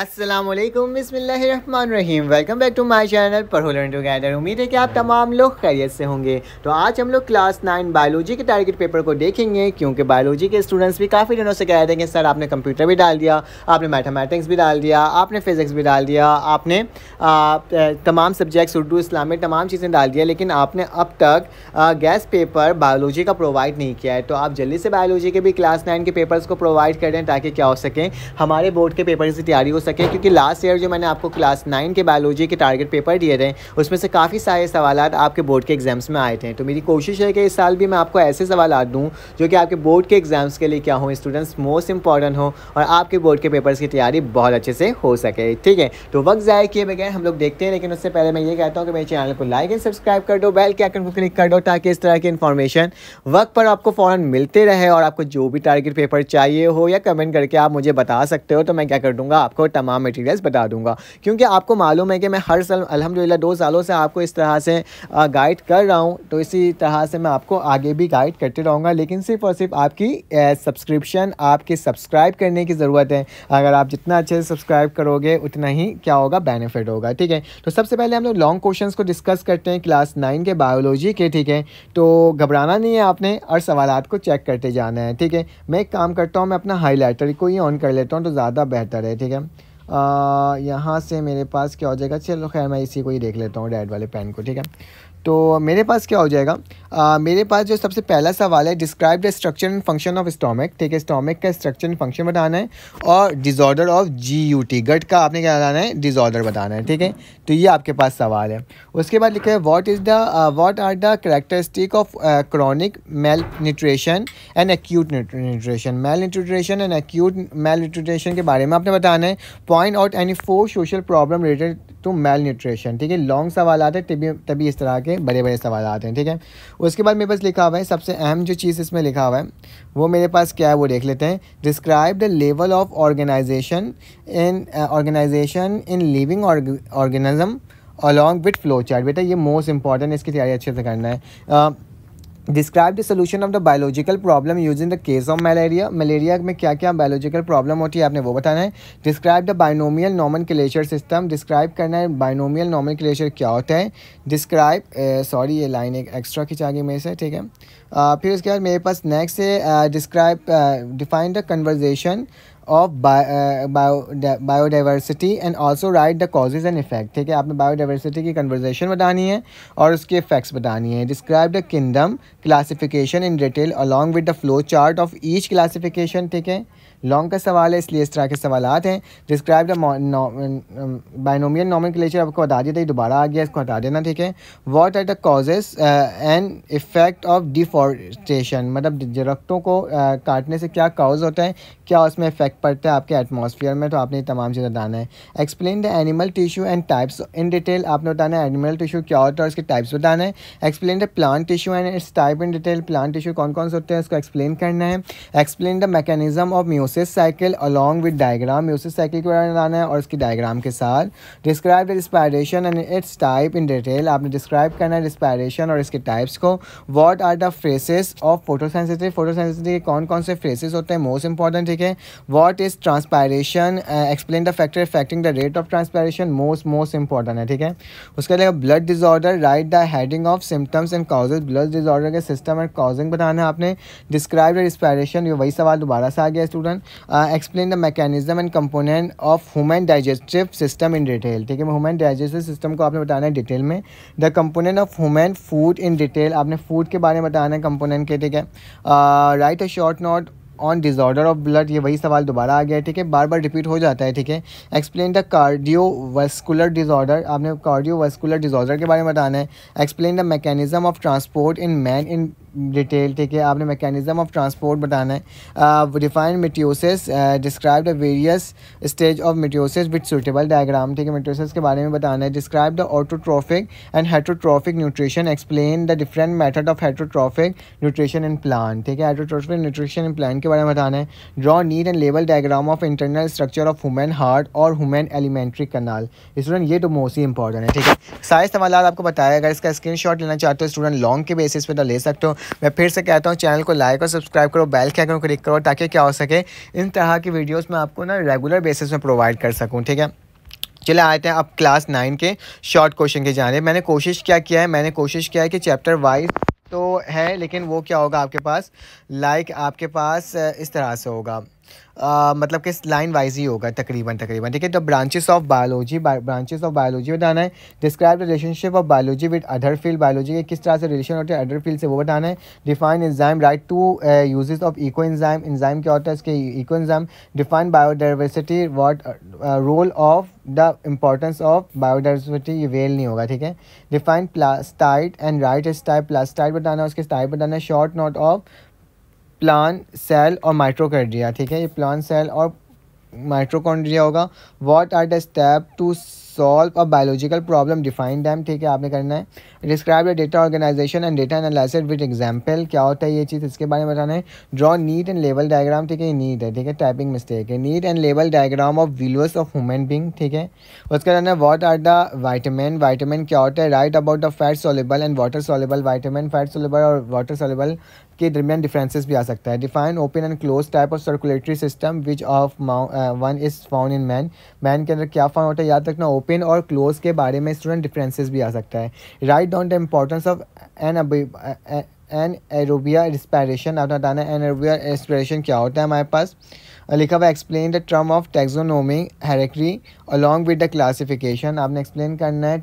असलम बसमीम welcome back to my channel पर होलन टुगेदर उम्मीद है कि आप तमाम लोग खैरियत से होंगे तो आज हम लोग क्लास नाइन बायोलॉजी के टारगेट पेपर को देखेंगे क्योंकि बायोलॉजी के स्टूडेंट्स भी काफ़ी दिनों से कह रहे थे कि सर आपने कंप्यूटर भी डाल दिया आपने मैथमेटिक्स भी डाल दिया आपने फ़िज़िक्स भी डाल दिया आपने तमाम सब्जेक्ट्स उर्दू इस्लामी तमाम चीज़ें डाल दिया लेकिन आपने अब तक गैस पेपर बायोलॉजी का प्रोवाइड नहीं किया है तो आप जल्दी से बायोलॉजी के भी क्लास नाइन के पेपर्स को प्रोवाइड करें ताकि क्या हो सके हमारे बोर्ड के पेपर की तैयारी सके क्योंकि लास्ट ईयर जो मैंने आपको क्लास नाइन के बायोलॉजी के टारगेट पेपर दिए थे उसमें से काफ़ी सारे सवाल आपके बोर्ड के एग्जाम्स में आए थे तो मेरी कोशिश है कि इस साल भी मैं आपको ऐसे सवाल दूँ जो कि आपके बोर्ड के एग्ज़ाम्स के लिए क्या हो स्टूडेंट्स मोस्ट इंपॉर्टेंट हो और आपके बोर्ड के पेपर्स की तैयारी बहुत अच्छे से हो सके ठीक है तो वक्त ज़ाय किए बगैर हम लोग देखते हैं लेकिन उससे पहले मैं ये कहता हूँ कि मेरे चैनल को लाइक एंड सब्सक्राइब कर दो बेल के आइकन को क्लिक कर दो ताकि इस तरह की इन्फॉर्मेशन वक्त पर आपको फ़ौरन मिलते रहे और आपको जो भी टारगेट पेपर चाहिए हो या कमेंट करके आप मुझे बता सकते हो तो मैं क्या कर दूँगा आपको तमाम मटेरियल्स बता दूंगा क्योंकि आपको मालूम है कि मैं हर साल अलहमदिल्ला दो सालों से आपको इस तरह से गाइड कर रहा हूँ तो इसी तरह से मैं आपको आगे भी गाइड करते रहूँगा लेकिन सिर्फ और सिर्फ आपकी सब्सक्रिप्शन आपके सब्सक्राइब करने की ज़रूरत है अगर आप जितना अच्छे से सब्सक्राइब करोगे उतना ही क्या होगा बेनिफिट होगा ठीक है तो सबसे पहले हम लोग लॉन्ग क्वेश्चन को डिस्कस करते हैं क्लास नाइन के बायोलॉजी के ठीक है तो घबराना नहीं है आपने और सवाल को चेक करते जाना है ठीक है मैं एक काम करता हूँ मैं अपना हाईलाइटर को ही ऑन कर लेता हूँ तो ज़्यादा बेहतर है ठीक है यहाँ से मेरे पास क्या हो जाएगा चलो खैर मैं इसी को ही देख लेता हूँ डैड वाले पेन को ठीक है तो मेरे पास क्या हो जाएगा मेरे पास जो सबसे पहला सवाल है describe the structure and function of stomach ठीक है स्टोमिक का स्ट्रक्चर एंड फंक्शन बताना है और disorder of G U T gut का आपने क्या बताना है डिजॉर्डर बताना है ठीक है तो ये आपके पास सवाल है उसके बाद लिखा है what is the what are the characteristic of chronic malnutrition and acute nutrition malnutrition and acute malnutrition के बारे में आपने बताना है point out any four social problem related to malnutrition ठीक है लॉन्ग सवाल आते हैं तभी तभी इस तरह के बड़े बड़े सवाल आते हैं ठीक है उसके बाद मेरे पास लिखा हुआ है सबसे अहम जो चीज़ इसमें लिखा हुआ है वो मेरे पास क्या है वो देख लेते हैं describe the level of organisation in organisation in living organism along with flow chart बेटा ये मोस्ट इंपॉर्टेंट इसकी तैयारी अच्छे से करना है uh, describe the solution of the biological problem use in the case of malaria malaria में क्या क्या बायोलॉजिकल प्रॉब्लम होती है आपने वो बताना है describe the binomial nomenclature system describe करना है बाइनोमियल नॉमन क्लेशर क्या होता है डिस्क्राइब सॉरी eh, ये लाइन एक एक्स्ट्रा खिंचा गई मेरे से ठीक है Uh, फिर उसके बाद मेरे पास नेक्स्ट है describe define the conservation of biodiversity and also write the causes and effect ठीक है आपने बायोडाइवर्सिटी की कन्वर्जेशन बतानी है और उसके इफेक्ट्स बतानी है describe the kingdom classification in detail along with the flow chart of each classification ठीक है लॉन्ग का सवाल है इसलिए इस तरह के सवाल हैं describe the binomial nomenclature आपको हटा दिया था दोबारा आ गया इसको हटा देना ठीक है what are the causes and effect of डिफॉल डिफॉरेस्टेशन मतलब दरख्तों को आ, काटने से क्या काउज होता है क्या उसमें इफेक्ट पड़ता है आपके एटमोसफियर में तो आपने तमाम चीज़ें बताना है explain the animal tissue and types in detail आपने बताना है एनिमल टिश्यू क्या होता है उसके टाइप्स बताना है explain the plant tissue and its type in detail plant tissue कौन कौन से होते हैं उसको एक्सप्लेन करना है explain the mechanism of meiosis cycle along with diagram meiosis cycle के बारे में बताना है और उसके डायग्राम के साथ describe the respiration and its type in detail आपने डिस्क्राइब करना है रिस्पायरेशन और इसके टाइप्स को वॉट आर द फ्रे फ्रेसेस ऑफ फोटोसेंसिटिव फोटोसेंसिटिव के कौन कौन से फ्रेसेस होते हैं मोस्ट इंपॉर्टेंट ठीक है what is transpiration explain the factor affecting the rate of transpiration most most important है ठीक है उसके अलावा blood disorder write the heading of symptoms and causes blood disorder के सिस्टम एंड कॉजिंग बताना आपने डिस्क्राइब रिस्पायरेशन ये वही सवाल दोबारा से आ गया student explain the mechanism and component of human digestive system in detail ठीक है ह्यूमन डाइजेस्टिव सिस्टम को आपने बताना है डिटेल में the component of human food in detail आपने फूड के बारे में बताना है कंपोनेंट के ठीक है write a short note on disorder of blood ये वही सवाल दोबारा आ गया है ठीक है बार बार रिपीट हो जाता है ठीक है explain the cardiovascular disorder आपने कार्डियो वेस्कुलर डिजॉर्डर के बारे में बताना है explain the mechanism of transport in man in detail ठीक है आपने मैकेनिज्म ऑफ ट्रांसपोर्ट बताना है define meiosis describe the various stage of meiosis with suitable diagram ठीक है मेट्योसिस के बारे में बताना है describe the autotrophic and heterotrophic nutrition explain the different method of heterotrophic nutrition in plant ठीक है हाइड्रोट्रॉफिक न्यूट्रिशन इन प्लान के बारे में बताना है draw neat and label diagram of internal structure of human heart और हुमेन एलिमेंट्री कनाल स्टूडेंट ये तो मोस्ट ही इंपॉर्टेंट है ठीक है सारे सवाल आपको बताया अगर इसका स्क्रीन लेना चाहते हो स्टूडेंट लॉन्ग के बेसिस पर तो ले सकते हो मैं फिर से कहता हूँ चैनल को लाइक और सब्सक्राइब करो बेल के आइकन को क्लिक करो ताकि क्या हो सके इन तरह की वीडियोज़ मैं आपको ना रेगुलर बेसिस में प्रोवाइड कर सकूँ ठीक है चले आते हैं अब क्लास नाइन के शॉर्ट क्वेश्चन के जाने मैंने कोशिश क्या किया है मैंने कोशिश किया है कि चैप्टर वाइज तो है लेकिन वो क्या होगा आपके पास लाइक like आपके पास इस तरह से होगा आ, मतलब कि लाइन वाइज ही होगा तकरीबन तकरीबन ठीक है तो branches of biology branches of biology बताना है describe relationship of biology with other field biology के किस तरह से रिलेशन होते हैं अदर फील्ड से वो बताना है define enzyme write two uses of coenzyme enzyme क्या होता है इसके coenzyme define biodiversity what role of the importance of biodiversity ये वेल नहीं होगा ठीक है define plastid and write its type plastid बताना है उसके टाइप बताना है short note of plant cell और माइट्रोकॉन्ड्रिया ठीक है ये प्लान सेल और माइट्रोकॉन्ड्रिया होगा what are the step to solve a biological problem define डैम ठीक है आपने करना है describe the data organization and data analysis with example क्या होता है ये चीज़ इसके बारे में बताना है ड्रॉ नीट एंड लेवल डायग्राम ठीक है ये नीट है ठीक है टाइपिंग मिस्टेक है नीट एंड लेवल diagram of villous of human being ठीक है उसके बाद है what are the vitamin vitamin क्या होता है write about the fat soluble and water soluble vitamin fat soluble और वाटर सोलेबल के दरमियान डिफरेंसेस भी आ सकता है define open and close type of circulatory system which of one is found in man man के अंदर क्या फाउंड होता है याद रखना ओपन और क्लोज के बारे में स्टूडेंट डिफरेंसेस भी आ सकता है write down the importance of an anaerobic respiration आपने बताना एन एरोबिया रिस्पायरेशन क्या होता है हमारे पास लिखा हुआ explain the term of taxonomic हेरेक्री अलॉन्ग विद द क्लासिफिकेशन आपने एक्सप्लेन करना है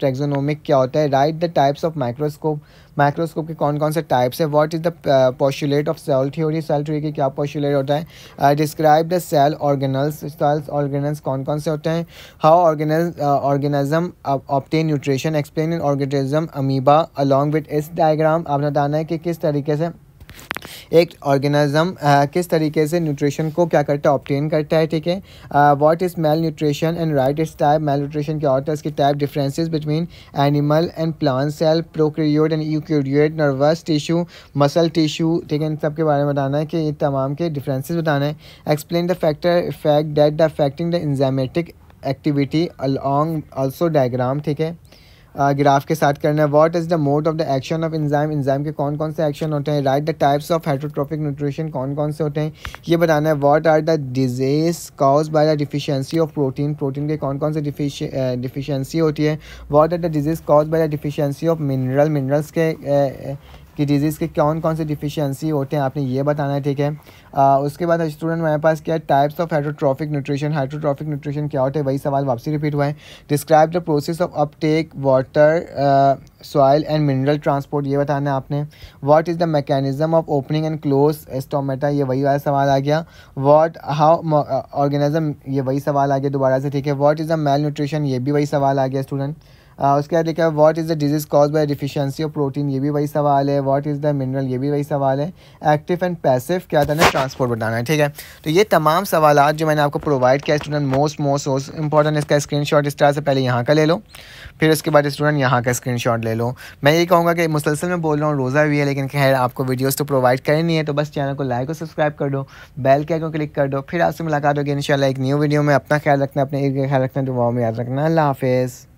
टेक्जोनोमिक क्या होता है write the types of microscope microscope के कौन कौन से टाइप्स है what is the postulate of cell theory cell theory के क्या पॉशुलेट होता है describe the cell organelles cells organelles कौन कौन से होते हैं how organelle organism obtain nutrition explain in organism amoeba along with इस डायग्राम आपने बताना है कि किस तरीके से एक ऑर्गेनिज्म uh, किस तरीके से न्यूट्रिशन को क्या करता है ऑप्टेन करता है ठीक है what is malnutrition and write its type malnutrition क्या होता है type differences between animal and plant cell prokaryote and eukaryote nervous tissue muscle tissue ठीक है इन सब के बारे में बताना है कि ये तमाम के डिफरेंसेस बताना है explain the factor affect that the affecting the enzymatic activity along also diagram ठीक है ग्राफ के साथ करना है what is the mode of the action of enzyme enzyme के कौन कौन से एक्शन होते हैं write the types of heterotrophic nutrition कौन कौन से होते हैं ये बताना है what are the disease cause by the deficiency of protein protein के कौन कौन से डिफिशेंसी होती है what are the disease cause by the deficiency of mineral minerals के कि डिजीज़ के कौन कौन से डिफिशियंसी होते हैं आपने ये बताना है ठीक है आ, उसके बाद स्टूडेंट मेरे पास क्या types of heterotrophic nutrition heterotrophic nutrition क्या होते हैं वही सवाल वापसी रिपीट हुआ है describe the process of uptake water soil and mineral transport ये बताना है आपने what is the mechanism of opening and close stomata ये वही वाला सवाल आ गया वाट हाउ ऑर्गेनिज्म ये वही सवाल आ गया दोबारा से ठीक है what is the malnutrition ये भी वही सवाल आ गया स्टूडेंट आ, उसके बाद लिखा है what is the disease cause by deficiency of protein ये भी वही सवाल है व्हाट इज़ द मिनरल ये भी वही सवाल है एक्टिव एंड पैसिव क्या था ना ट्रांसपोर्ट बताना है ठीक है तो ये तमाम सवाल जो मैंने आपको प्रोवाइड किया student most most most important इसका स्क्रीन इस तरह से पहले यहाँ का ले लो फिर उसके बाद स्टूडेंट यहाँ का स्क्रीन ले लो मैं ये कहूँगा कि मुसलसल में बोल रहा हूँ रोज़ा भी है लेकिन खैर आपको वीडियोज़ तो प्रोवाइड करनी है तो बस चैनल को लाइक और सब्सक्राइब कर दो बेल के आइकन क्लिक कर दो फिर आपसे मुलाकात होगी इन एक न्यू वीडियो में अपना ख्याल रखना अपने एक ख्याल रखना दुआओं में याद रखना अल्लाह हाफिज़